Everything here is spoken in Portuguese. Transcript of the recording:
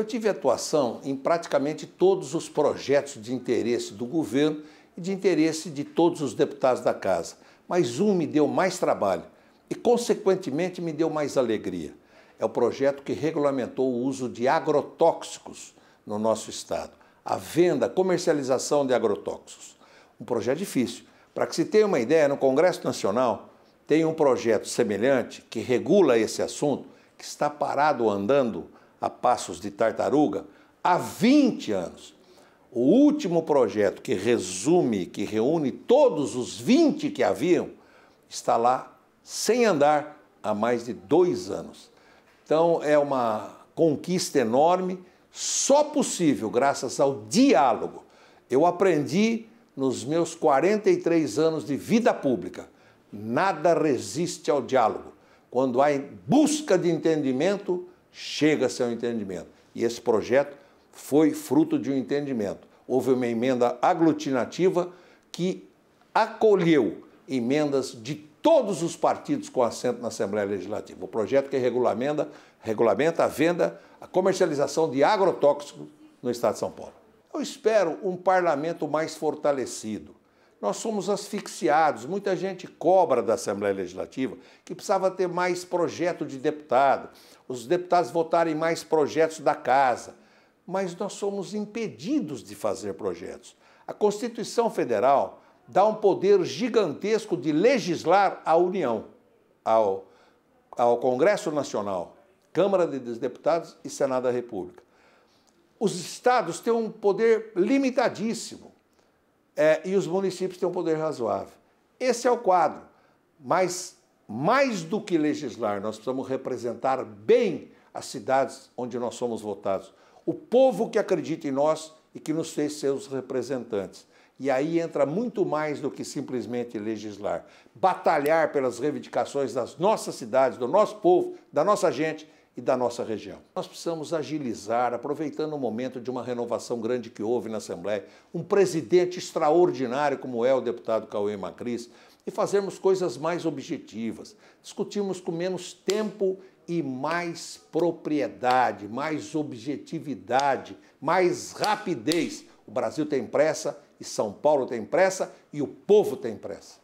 eu tive atuação em praticamente todos os projetos de interesse do governo e de interesse de todos os deputados da casa, mas um me deu mais trabalho e, consequentemente, me deu mais alegria. É o projeto que regulamentou o uso de agrotóxicos no nosso estado, a venda, comercialização de agrotóxicos. Um projeto difícil. Para que se tenha uma ideia, no Congresso Nacional tem um projeto semelhante que regula esse assunto, que está parado andando a passos de tartaruga há 20 anos. O último projeto que resume, que reúne todos os 20 que haviam, está lá sem andar há mais de dois anos. Então é uma conquista enorme, só possível graças ao diálogo. Eu aprendi nos meus 43 anos de vida pública: nada resiste ao diálogo. Quando há busca de entendimento, chega-se ao entendimento. E esse projeto foi fruto de um entendimento. Houve uma emenda aglutinativa que acolheu emendas de todos os partidos com assento na Assembleia Legislativa. O projeto que regulamenta, regulamenta a venda, a comercialização de agrotóxicos no Estado de São Paulo. Eu espero um parlamento mais fortalecido, nós somos asfixiados. Muita gente cobra da Assembleia Legislativa que precisava ter mais projeto de deputado, os deputados votarem mais projetos da casa. Mas nós somos impedidos de fazer projetos. A Constituição Federal dá um poder gigantesco de legislar à União, ao, ao Congresso Nacional, Câmara dos Deputados e Senado da República. Os estados têm um poder limitadíssimo é, e os municípios têm um poder razoável. Esse é o quadro. Mas, mais do que legislar, nós precisamos representar bem as cidades onde nós somos votados. O povo que acredita em nós e que nos fez seus representantes. E aí entra muito mais do que simplesmente legislar. Batalhar pelas reivindicações das nossas cidades, do nosso povo, da nossa gente e da nossa região. Nós precisamos agilizar, aproveitando o momento de uma renovação grande que houve na Assembleia, um presidente extraordinário como é o deputado Cauê Macris, e fazermos coisas mais objetivas, discutirmos com menos tempo e mais propriedade, mais objetividade, mais rapidez. O Brasil tem pressa e São Paulo tem pressa e o povo tem pressa.